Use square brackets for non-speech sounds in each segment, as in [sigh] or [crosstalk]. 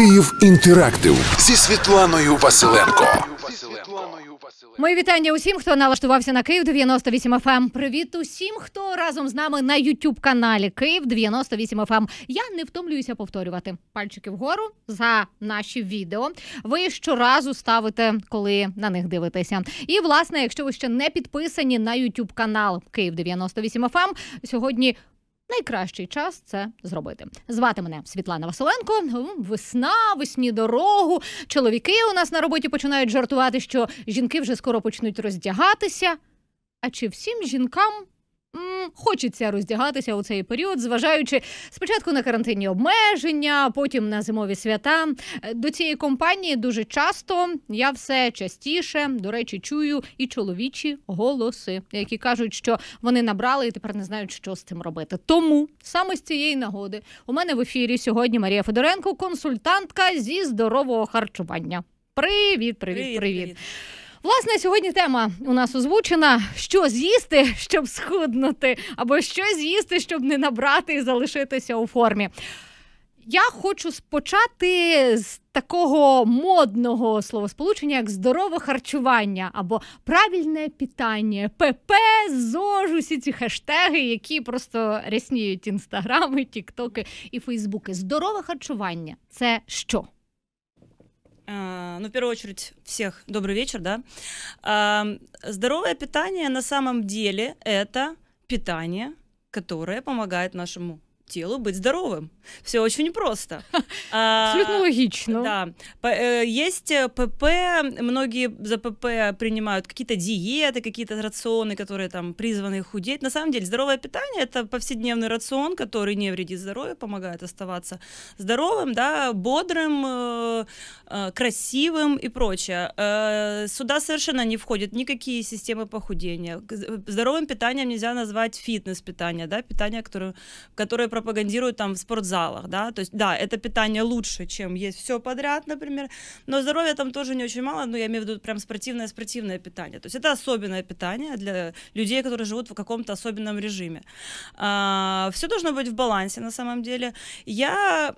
Київ інтерактив зі Світланою Василенко. Мої вітання усім, хто налаштувався на Київ 98 fm ем. Привіт усім, хто разом з нами на youtube каналі Київ 98 fm ем. Я не втомлююся повторювати пальчики вгору за наші відео. Ви щоразу ставите, коли на них дивитеся. І власне, якщо ви ще не підписані на youtube канал Київ 98 fm ем, сьогодні найкращий час це зробити. Звати мене Світлана Василенко. Весна, весні дорогу. Чоловіки у нас на роботі починають жартувати, що жінки вже скоро почнуть роздягатися. А чи всім жінкам хочеться роздягатися у цей період, зважаючи спочатку на карантинні обмеження, потім на зимові свята. Е, до цієї компанії дуже часто я все частіше до речі чую і чоловічі голоси, які кажуть, що вони набрали і тепер не знають, що з цим робити. Тому саме з цієї нагоди у мене в ефірі сьогодні Марія Федоренко, консультантка зі здорового харчування. привіт, привіт. привіт. привіт. Власне, сьогодні тема у нас озвучена: що з'їсти, щоб схуднути, або що з'їсти, щоб не набрати і залишитися у формі. Я хочу спочати з такого модного словосполучення, як здорове харчування або правильне питання, ПП, ЗОЖ, усі ці хештеги, які просто рясніють інстаграми, тіктоки і фейсбуки. Здорове харчування це що? А, ну, в первую очередь, всех добрый вечер, да. А, здоровое питание на самом деле это питание, которое помогает нашему телу быть здоровым. Все очень просто. [laughs] Абсолютно а, логично. Да. Э, есть э, ПП, многие за ПП принимают какие-то диеты, какие-то рационы, которые там призваны худеть. На самом деле здоровое питание это повседневный рацион, который не вредит здоровью, помогает оставаться здоровым, да, бодрым, э, красивым и прочее. Сюда совершенно не входят никакие системы похудения. Здоровым питанием нельзя назвать фитнес-питание, да, питание, которое, которое пропагандируют там в спортзалах, да, то есть, да, это питание лучше, чем есть все подряд, например, но здоровья там тоже не очень мало, но я имею в виду прям спортивное-спортивное питание, то есть это особенное питание для людей, которые живут в каком-то особенном режиме. А, все должно быть в балансе на самом деле. Я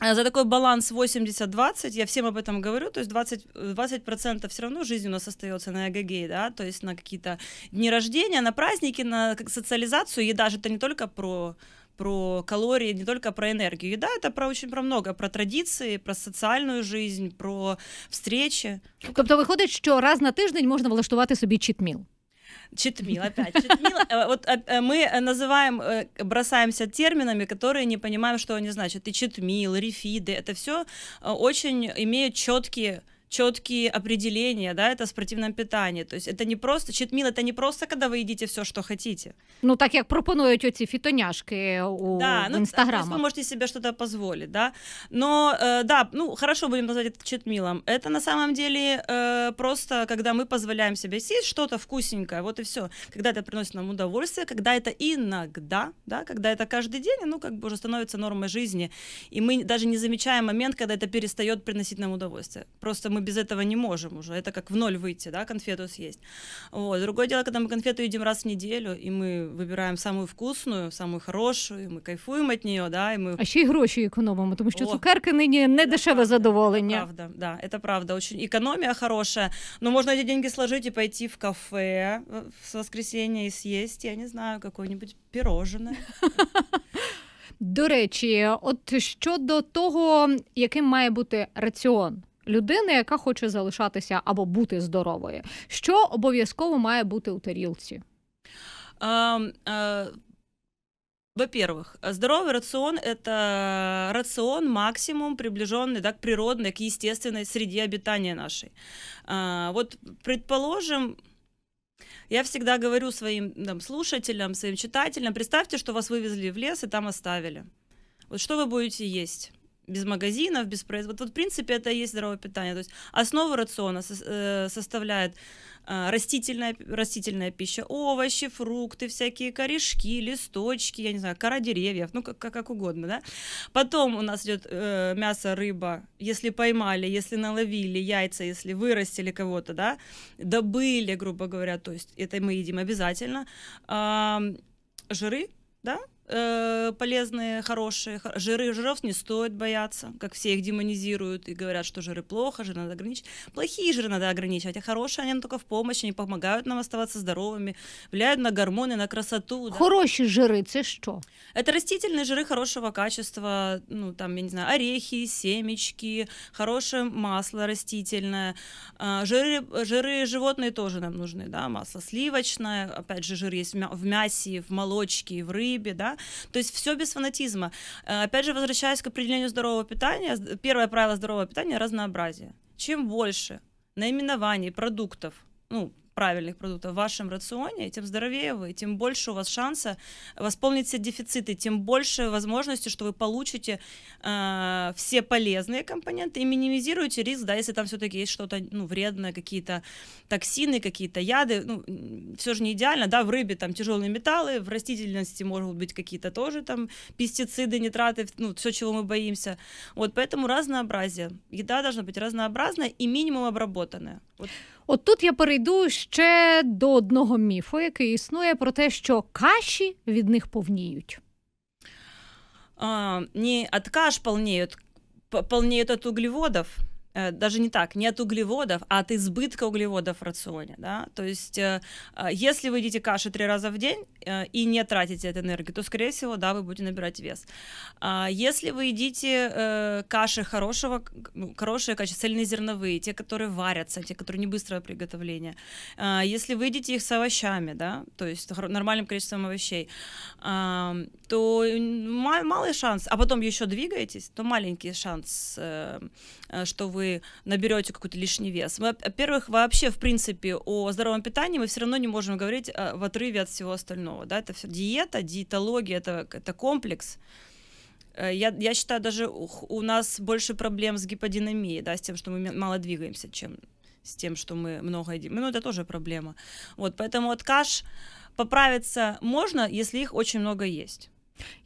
э, за такой баланс 80-20, я всем об этом говорю, то есть 20, 20% все равно жизнь у нас остается на эгоге, да, то есть на какие-то дни рождения, на праздники, на социализацию, и даже это не только про про калории, не только про энергию. Еда это про очень про много, про традиции про социальную жизнь, про встречи. Ну, тобто виходить, що раз на тиждень можна влаштувати собі чітміл. Читмил, опять. Читмил. [laughs] Э, вот э, э, мы называем, бросаемся терминами, которые не понимаем, что они значат. И читмил, рефиды, это все очень имеют четкие четкие определения, да, это в спортивном то есть это не просто читмил, это не просто когда вы едите все, что хотите. Ну так как пропонуют эти фитоняшки э, у да, ну, Інстаграма. А, тобто вы можете себе что-то позволить, да. Но э, да, ну хорошо будем назвать это читмилом. Это на самом деле э, просто, когда мы позволяем себе съесть что-то вкусненькое, вот и все. Когда это приносит нам удовольствие, когда это иногда, да, когда это каждый день, ну как бы уже становится нормой жизни, и мы даже не замечаем момент, когда это перестает приносить нам удовольствие. Просто мы мы без этого не можем уже. Это как в ноль выйти, да, конфету съесть. Вот. Другое дело, когда мы конфету едим раз в неделю, и мы выбираем самую вкусную, самую хорошую, и мы кайфуем от нее, да, и мы. А еще и гроші экономим, потому что цукерки ныне не дешеве правда, задоволення. Правда, да, это правда. Очень экономия хорошая, но ну, можно эти деньги сложить и пойти в кафе в воскресенье и съесть, я не знаю, какое-нибудь пирожное. [laughs] До речі, от щодо того, яким має бути раціон людини, яка хоче залишатися або бути здоровою, що обов'язково має бути у тарілці? А, а... Во-первых, здоровый рацион – это рацион максимум, приближенный да, к природной, к естественной среде обитания нашей. А, вот, предположим, я всегда говорю своим там, слушателям, своим читателям, представьте, что вас вывезли в лес и там оставили. Вот что вы будете есть? без магазинов, без производства. Вот, в принципе, это и есть здоровое питание. То есть основу рациона со, э, составляет э, растительная, растительная пища, овощи, фрукты, всякие корешки, листочки, я не знаю, кора деревьев, ну, как, как угодно, да. Потом у нас идет э, мясо, рыба, если поймали, если наловили, яйца, если вырастили кого-то, да, добыли, грубо говоря, то есть это мы едим обязательно. Э, жиры, да, э, полезные, хорошие. Жиры, жиров не стоит бояться, как все их демонизируют и говорят, что жиры плохо, жиры надо ограничить. Плохие жиры надо ограничивать, а хорошие они нам только в помощь, они помогают нам оставаться здоровыми, влияют на гормоны, на красоту. Да? жиры, это что? Это растительные жиры хорошего качества, ну там, я не знаю, орехи, семечки, хорошее масло растительное. А, жиры, жиры животные тоже нам нужны, да, масло сливочное, опять же, жир есть в мясе, в молочке, в рыбе, да, то есть все без фанатизма. Э, опять же, возвращаясь к определению здорового питания, первое правило здорового питания – разнообразие. Чем больше наименований продуктов, ну, правильных продуктов в вашем рационе, тем здоровее вы, тем больше у вас шанса восполнить все дефициты, тем больше возможности, что вы получите э, все полезные компоненты и минимизируете риск, да, если там все-таки есть что-то ну, вредное, какие-то токсины, какие-то яды, ну, все же не идеально, да, в рыбе там тяжелые металлы, в растительности могут быть какие-то тоже там пестициды, нитраты, ну, все, чего мы боимся. Вот поэтому разнообразие. Еда должна быть разнообразная и минимум обработанная. От тут я перейду ще до одного міфу, який існує про те, що каші від них повніють. А, не от каш полніють, полніють від углеводів. Э, даже не так, нет углеводов, а от избытка углеводов в рационе, да, то есть э, э, если вы едите кашу три раза в день и не тратите эту энергию, то, скорее всего, да, вы будете набирать вес. А если вы едите каши хорошего, ну, хорошие качества, цельнозерновые, те, которые варятся, те, которые не быстрого приготовления, если вы едите их с овощами, да, то есть нормальным количеством овощей, то малый шанс, а потом еще двигаетесь, то маленький шанс, что вы наберете какой-то лишний вес. Мы, во-первых, вообще, в принципе, о здоровом питании мы все равно не можем говорить а, в отрыве от всего остального. Да? Это все диета, диетология, это, это комплекс. Э, я, я считаю, даже у нас больше проблем с гиподинамией, да, с тем, что мы мало двигаемся, чем с тем, что мы много едим. Ну, это тоже проблема. Вот, поэтому от каш поправиться можно, если их очень много есть.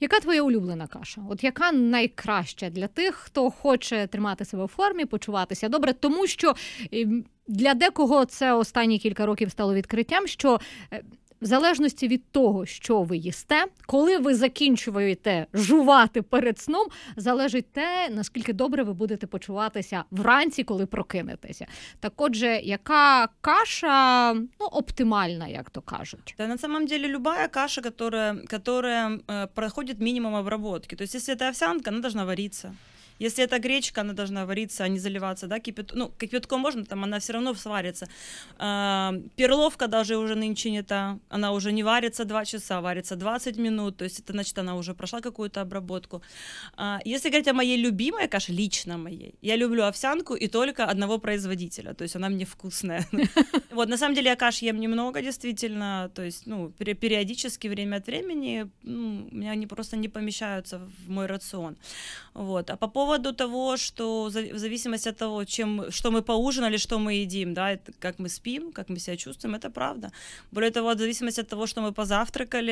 Яка твоя улюблена каша? От яка найкраща для тих, хто хоче тримати себе в формі, почуватися добре, тому що ем, для декого це останні кілька років стало відкриттям, що е, в залежності від того, що ви їсте, коли ви закінчуєте жувати перед сном, залежить те, наскільки добре ви будете почуватися вранці, коли прокинетеся. Так, отже, яка каша ну, оптимальна, як то кажуть? та на самом деле любая каша, которая, которая э, проходит минимум обработки. То есть, если это овсянка, она должна вариться. Если это гречка, она должна вариться, а не заливаться, да, кипят... ну, кипятком можно, там она все равно сварится. А, перловка даже уже нынче не та, она уже не варится 2 часа, варится 20 минут, то есть это значит, она уже прошла какую-то обработку. А, если говорить о моей любимой каше, лично моей, я люблю овсянку и только одного производителя, то есть она мне вкусная. [laughs] Вот, на самом деле я каш ем немного, действительно, то есть, ну, периодически, время от времени, у меня они просто не помещаются в мой рацион. Вот, а по поводу поводу того, что в зависимости от того, чем, что мы поужинали, что мы едим, да, это, как мы спим, как мы себя чувствуем, это правда. Более того, в зависимости от того, что мы позавтракали,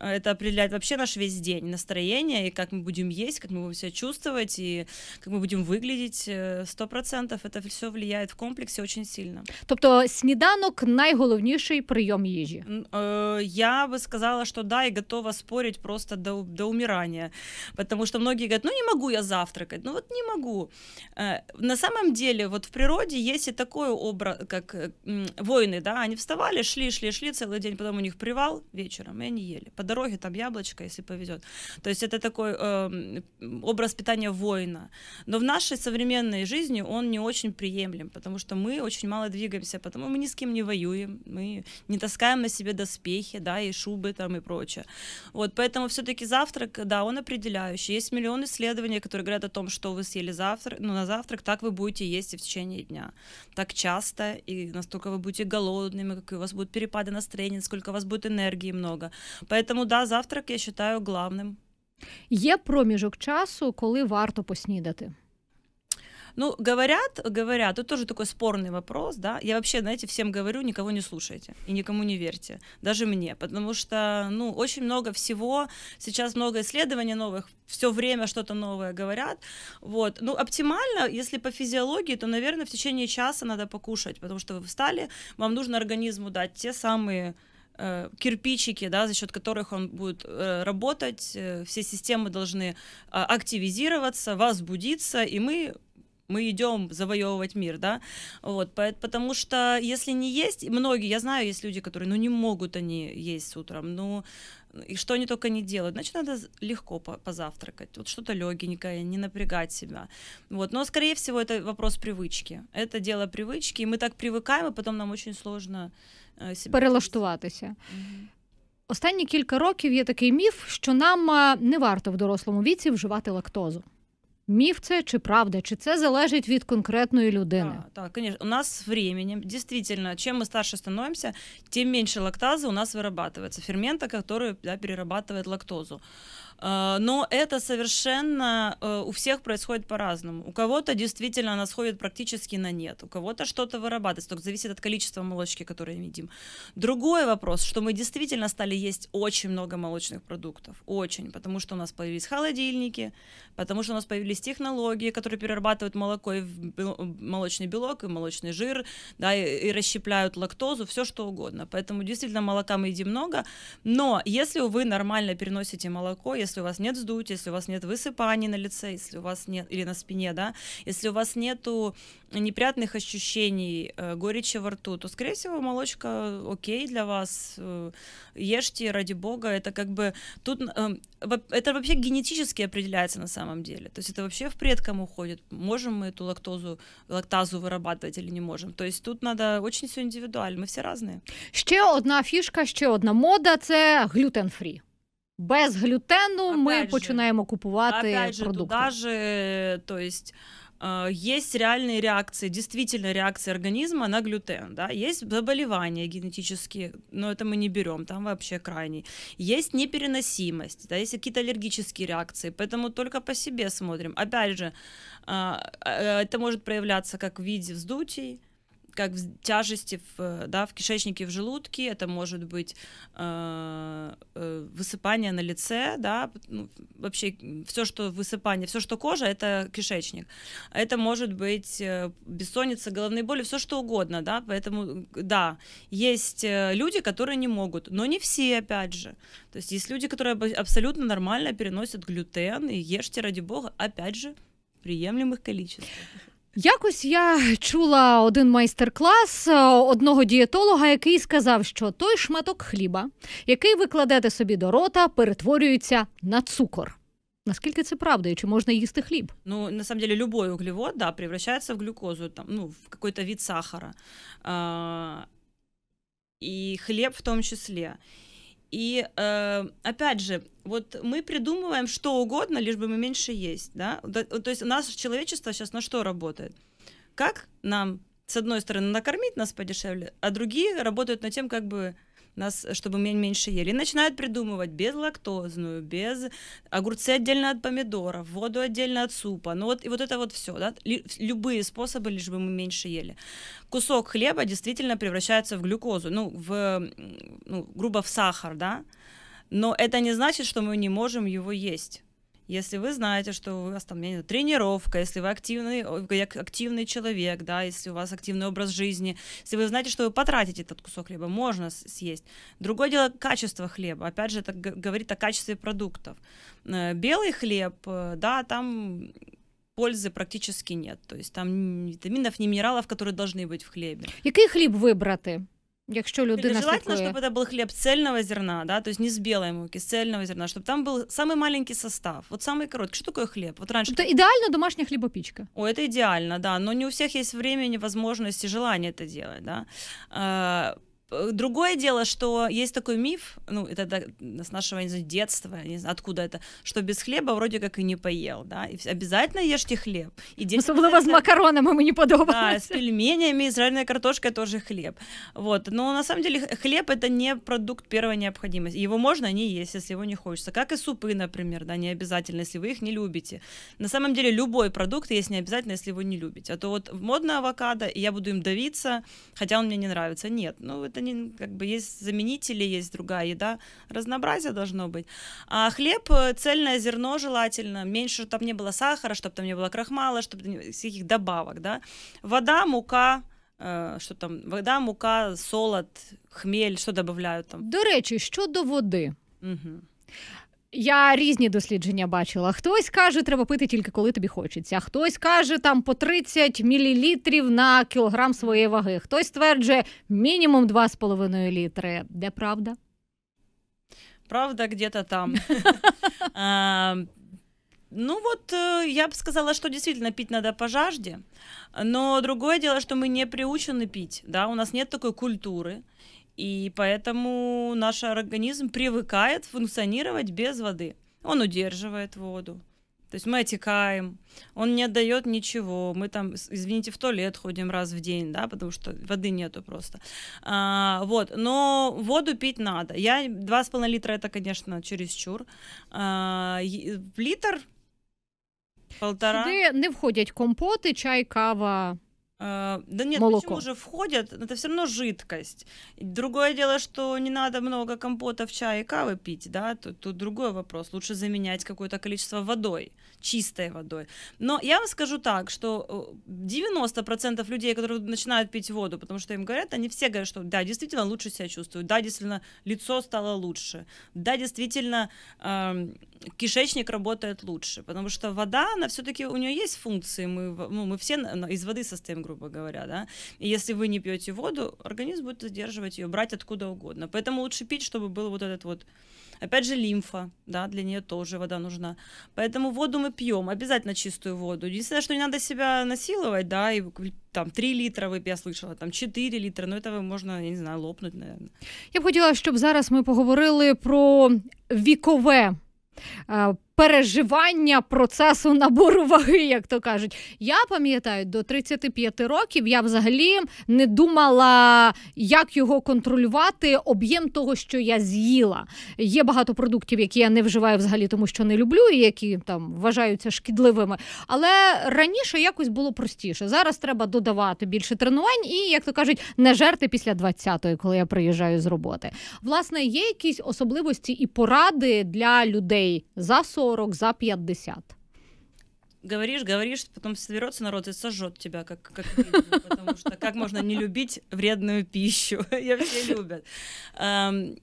э, это определяет вообще наш весь день, настроение, и как мы будем есть, как мы будем себя чувствовать, и как мы будем выглядеть, э, сто процентов это все влияет в комплексе очень сильно. То Тобто сніданок найголовніший прием їжі? Э, я бы сказала, что да, и готова спорить просто до, до умирания, потому что многие говорят, ну не могу я завтра завтракать. Ну вот не могу. Э, на самом деле вот в природе есть и такой образ, как э, воины, да, они вставали, шли, шли, шли целый день, потом у них привал вечером, и они ели. По дороге там яблочко, если повезет. То есть это такой э, образ питания воина. Но в нашей современной жизни он не очень приемлем, потому что мы очень мало двигаемся, потому мы ни с кем не воюем, мы не таскаем на себе доспехи, да, и шубы там и прочее. Вот, поэтому все-таки завтрак, да, он определяющий. Есть миллион исследований, которые говорят о том, что вы съели завтра, ну, на завтрак, так вы будете есть и в течение дня. Так часто, и настолько вы будете голодными, как и у вас будут перепады настроения, сколько у вас будет энергии много. Поэтому, да, завтрак я считаю главным. Є проміжок часу, коли варто поснідати. Ну, говорят, говорят, это тоже такой спорный вопрос, да. Я вообще, знаете, всем говорю, никого не слушайте и никому не верьте, даже мне, потому что, ну, очень много всего, сейчас много исследований новых, все время что-то новое говорят, вот. Ну, оптимально, если по физиологии, то, наверное, в течение часа надо покушать, потому что вы встали, вам нужно организму дать те самые э, кирпичики, да, за счет которых он будет э, работать, э, все системы должны а, активизироваться, возбудиться, и мы мы идем завоевывать мир, да, вот, потому что если не есть, многие, я знаю, есть люди, которые, ну, не могут они есть утром, ну, и что они только не делают. Значит, надо легко по позавтракать, вот что-то легенькое, не напрягать себя. Вот. Но, скорее всего, это вопрос привычки. Это дело привычки, и мы так привыкаем, и потом нам очень сложно э, себе... Перелаштуватися. Угу. Останні кілька років є такий міф, що нам а, не варто в дорослому віці вживати лактозу. Міф це чи правда, чи це залежить від конкретної людини? Да, так, конечно. У нас з временем, действительно, чим ми старше становимося, тим менше лактази у нас вирабатується. Фермента, який да, перерабатывает лактозу. Э, но это совершенно э, у всех происходит по-разному. У кого-то действительно она сходит практически на нет, у кого-то что-то вырабатывается, только зависит от количества молочки, которую мы едим. Другой вопрос, что мы действительно стали есть очень много молочных продуктов, очень, потому что у нас появились холодильники, потому что у нас появились технологии, которые перерабатывают молоко и в молочный белок, и молочный жир, да, и, и расщепляют лактозу, все что угодно. Поэтому действительно молока мы едим много, но если вы нормально переносите молоко, если если у вас нет сдуть, если у вас нет высыпаний на лице, если у вас нет или на спине, да, если у вас нету неприятных ощущений, э, горечи во рту, то, скорее всего, молочка окей для вас. Э, ешьте, ради бога. Это как бы тут э, это вообще генетически определяется на самом деле. То есть это вообще в предкам уходит. Можем мы эту лактозу, лактазу вырабатывать или не можем. То есть тут надо очень все индивидуально. мы все разные. Ще одна фишка, ще одна мода это глютен фрі без глютену Опять ми же, починаємо купувати опять продукти. Туда же, то есть, э, есть реальные реакции, действительно реакции организма на глютен, да, есть заболевания генетические, но это мы не берем, там вообще крайний, есть непереносимость, да, есть какие-то аллергические реакции, поэтому только по себе смотрим. Опять же, э, э, это может проявляться как в виде вздутий, как в тяжести в, э, да, в кишечнике, в желудке, это может быть э, э высыпание на лице, да, ну, вообще все, что высыпание, все, что кожа, это кишечник. Это может быть э, бессонница, головные боли, все что угодно, да, поэтому, да, есть люди, которые не могут, но не все, опять же. То есть есть люди, которые абсолютно нормально переносят глютен и ешьте, ради бога, опять же, приемлемых количеств Якось я чула один майстер-клас е, одного дієтолога, який сказав, що той шматок хліба, який ви кладете собі до рота, перетворюється на цукор. Наскільки це правда, і чи можна їсти хліб? Ну, на самом деле, любой углевод, да, превращается в глюкозу, там, ну, в какой-то вид сахара. А, и хлеб в тому числі. И э, опять же, вот мы придумываем что угодно, лишь бы мы меньше есть, да? То есть у нас человечество сейчас на что работает? Как нам, с одной стороны, накормить нас подешевле, а другие работают над тем, как бы нас, чтобы мы меньше ели. И начинают придумывать без лактозную без огурцы отдельно от помидоров, воду отдельно от супа. Ну вот и вот это вот все, да? Любые способы, лишь бы мы меньше ели. Кусок хлеба действительно превращается в глюкозу, ну в ну, грубо в сахар, да. Но это не значит, что мы не можем его есть если вы знаете, что у вас там я не знаю, тренировка, если вы активный, активный человек, да, если у вас активный образ жизни, если вы знаете, что вы потратите этот кусок хлеба, можно съесть. Другое дело качество хлеба. Опять же, это говорит о качестве продуктов. Э, белый хлеб, э, да, там пользы практически нет. То есть там витаминов, ни минералов, которые должны быть в хлебе. Який хлеб вибрати? Якщо людина желательно, чтобы это был хлеб цельного зерна, да, то есть не с белой муки, с цельного зерна, чтобы там был самый маленький состав, вот самый короткий. Что такое хлеб? Вот раньше. Это идеально домашняя хлебопечка. О, это идеально, да, но не у всех есть времени, возможности, желание это делать, да. А, Э, другое дело, что есть такой миф, ну, это с нашего не знаю, детства, не знаю, откуда это, что без хлеба вроде как и не поел, да, и обязательно ешьте хлеб. И ну, дети, Особливо с макаронами ему не подобалось. Да, с пельменями, израильная картошка тоже хлеб. Вот, но на самом деле хлеб это не продукт первой необходимости, его можно не есть, если его не хочется, как и супы, например, да, не обязательно, если вы их не любите. На самом деле любой продукт есть не обязательно, если его не любите, а то вот модная авокадо, и я буду им давиться, хотя он мне не нравится, нет, ну, это это не ну, как бы есть заменители, есть другая еда, разнообразие должно быть. А хлеб э, цельное зерно желательно, меньше, чтобы там не было сахара, чтобы там не было крахмала, чтобы не, всяких добавок, да. Вода, мука, э, что там вода, мука, солод, хмель, что добавляют там? До речі, щодо води. Угу. Я різні дослідження бачила. Хтось каже, треба пити тільки коли тобі хочеться. Хтось каже, там по 30 мілілітрів на кілограм своєї ваги. Хтось стверджує мінімум 2,5 літри. Де правда? Правда, где-то там. [laughs] Ну вот, э, я бы сказала, что действительно пить надо по жажде, но другое дело, что мы не приучены пить, да, у нас нет такой культуры, И поэтому наш организм привыкает функционировать без воды. Он удерживает воду. То есть мы отекаем, он не отдает ничего, мы там, извините, в туалет ходим раз в день, да, потому что воды нету просто. А, вот, но воду пить надо. Я два 2,5 литра, это, конечно, чересчур. А, литр Полтора. Сюди не входят компоты, чай, кава. Э, да нет, молоко. почему же входят? Это все равно жидкость. Другое дело, что не надо много компота в чае и кавы пить, да, тут, тут другой вопрос. Лучше заменять какое-то количество водой, чистой водой. Но я вам скажу так, что 90% э, людей, которые начинают пить воду, потому что им говорят, они все говорят, что да, действительно лучше себя чувствуют, да, действительно лицо стало лучше, да, действительно э, кишечник работает лучше, потому что вода, она все-таки, у нее есть функции, мы, ну, мы все из воды состоим, грубо говоря, да, и если вы не пьете воду, организм будет задерживать ее, брать откуда угодно, поэтому лучше пить, чтобы был вот этот вот Опять же, лимфа, да, для нее тоже вода нужна. Поэтому воду мы пьем, обязательно чистую воду. Единственное, что не надо себя насиловать, да, и там 3 літра вип, я слышала, там 4 літра, ну це можна, я не знаю, лопнути, наверное. Я б хотіла, щоб зараз ми поговорили про вікове а, переживання процесу набору ваги, як то кажуть. Я пам'ятаю, до 35 років я взагалі не думала, як його контролювати, об'єм того, що я з'їла. Є багато продуктів, які я не вживаю взагалі, тому що не люблю, і які там вважаються шкідливими. Але раніше якось було простіше. Зараз треба додавати більше тренувань і, як то кажуть, не жерти після 20-ї, коли я приїжджаю з роботи. Власне, є якісь особливості і поради для людей за 40, 40, за 50. Говоришь, говоришь, потом соберется народ и сожжет тебя, как, как видно, потому что как можно не любить вредную пищу? Я [laughs] все любят. Эм,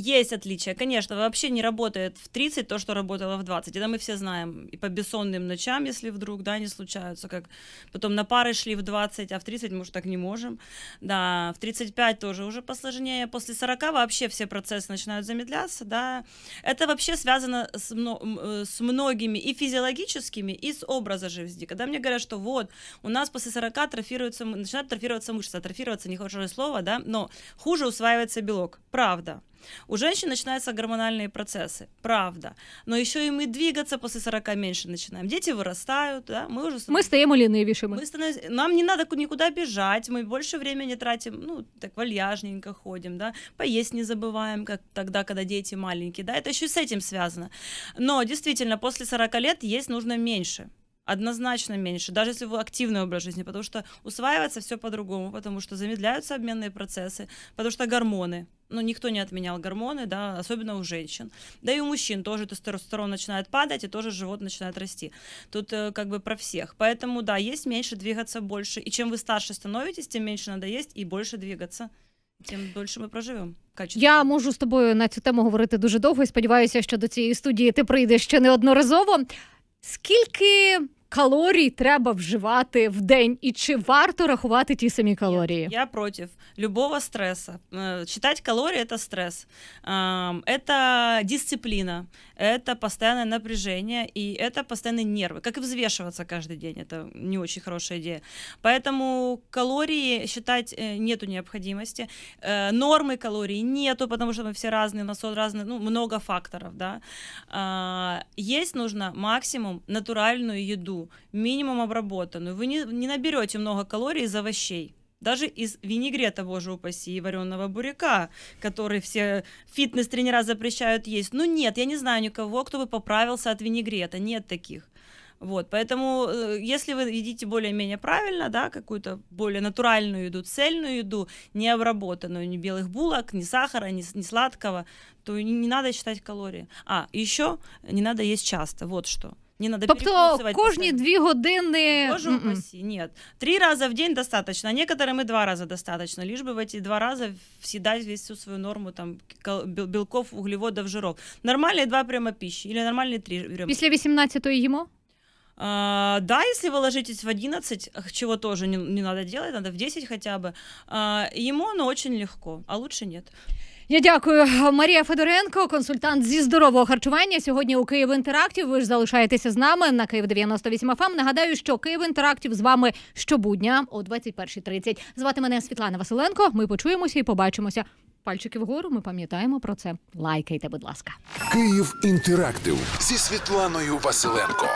есть отличия, конечно, вообще не работает в 30 то, что работало в 20. Это мы все знаем. И по бессонным ночам, если вдруг, да, не случаются, как потом на пары шли в 20, а в 30 мы уже так не можем. Да, в 35 тоже уже посложнее. После 40 вообще все процессы начинают замедляться, да. Это вообще связано с, мно- э, с многими и физиологическими, и с образа жизни. Когда мне говорят, что вот, у нас после 40 атрофируются, начинают атрофироваться мышцы, атрофироваться нехорошее слово, да, но хуже усваивается белок, правда. У женщин начинаются гормональные процессы, правда. Но еще и мы двигаться после 40 меньше начинаем. Дети вырастают, да, мы уже... Мы стоим или вишим. Мы становимся... Нам не надо никуда бежать, мы больше времени тратим, ну, так вальяжненько ходим, да, поесть не забываем, как тогда, когда дети маленькие, да, это еще и с этим связано. Но действительно, после 40 лет есть нужно меньше однозначно меньше, даже если вы активный образ жизни, потому что усваивается все по-другому, потому что замедляются обменные процессы, потому что гормоны, ну, никто не отменял гормоны, да, особенно у женщин. Да и у мужчин тоже тестостерон начинает падать, и тоже живот начинает расти. Тут э, как бы про всех. Поэтому, да, есть меньше, двигаться больше. И чем вы старше становитесь, тем меньше надо есть и больше двигаться. Тим дольше ми проживемо. Качество. Я можу з тобою на цю тему говорити дуже довго. і Сподіваюся, що до цієї студії ти прийдеш ще неодноразово. Скільки калорій треба вживати в день, і чи варто рахувати ті самі калорії? Я, я проти любого стресу. Е, читати калорії – це стрес, ем, це дисципліна, это постоянное напряжение и это постоянные нервы. Как и взвешиваться каждый день, это не очень хорошая идея. Поэтому калории считать э, нету необходимости. Э, нормы калорий нету, потому что мы все разные, у нас разные, ну, много факторов, да. А, есть нужно максимум натуральную еду, минимум обработанную. Вы не, не наберете много калорий из овощей даже из винегрета, боже упаси, и вареного буряка, который все фитнес-тренера запрещают есть. Ну нет, я не знаю никого, кто бы поправился от винегрета, нет таких. Вот, поэтому, э, если вы едите более-менее правильно, да, какую-то более натуральную еду, цельную еду, не обработанную, ни белых булок, ни сахара, ни, ни сладкого, то не, не надо считать калории. А, еще не надо есть часто, вот что не надо Тобто кожні дві години. Боже м-м. упаси, нет. Три раза в день достаточно, некоторым и два раза достаточно, лишь бы в эти два раза съедать весь всю свою норму там белков, углеводов, жиров. Нормальные два прямо пищи или нормальные три прямо. Після 18-ї їмо? А, да, если вы ложитесь в 11, чего тоже не, не надо делать, надо в 10 хотя бы, а, ему оно очень легко, а лучше нет. Я дякую, Марія Федоренко, консультант зі здорового харчування. Сьогодні у Київ інтерактів. Ви ж залишаєтеся з нами на Київ 98 FM. Ем. Нагадаю, що Київ інтерактів з вами щобудня о 21.30. Звати мене Світлана Василенко. Ми почуємося і побачимося. Пальчики вгору. Ми пам'ятаємо про це. Лайкайте, будь ласка. Київ інтерактив зі Світланою Василенко.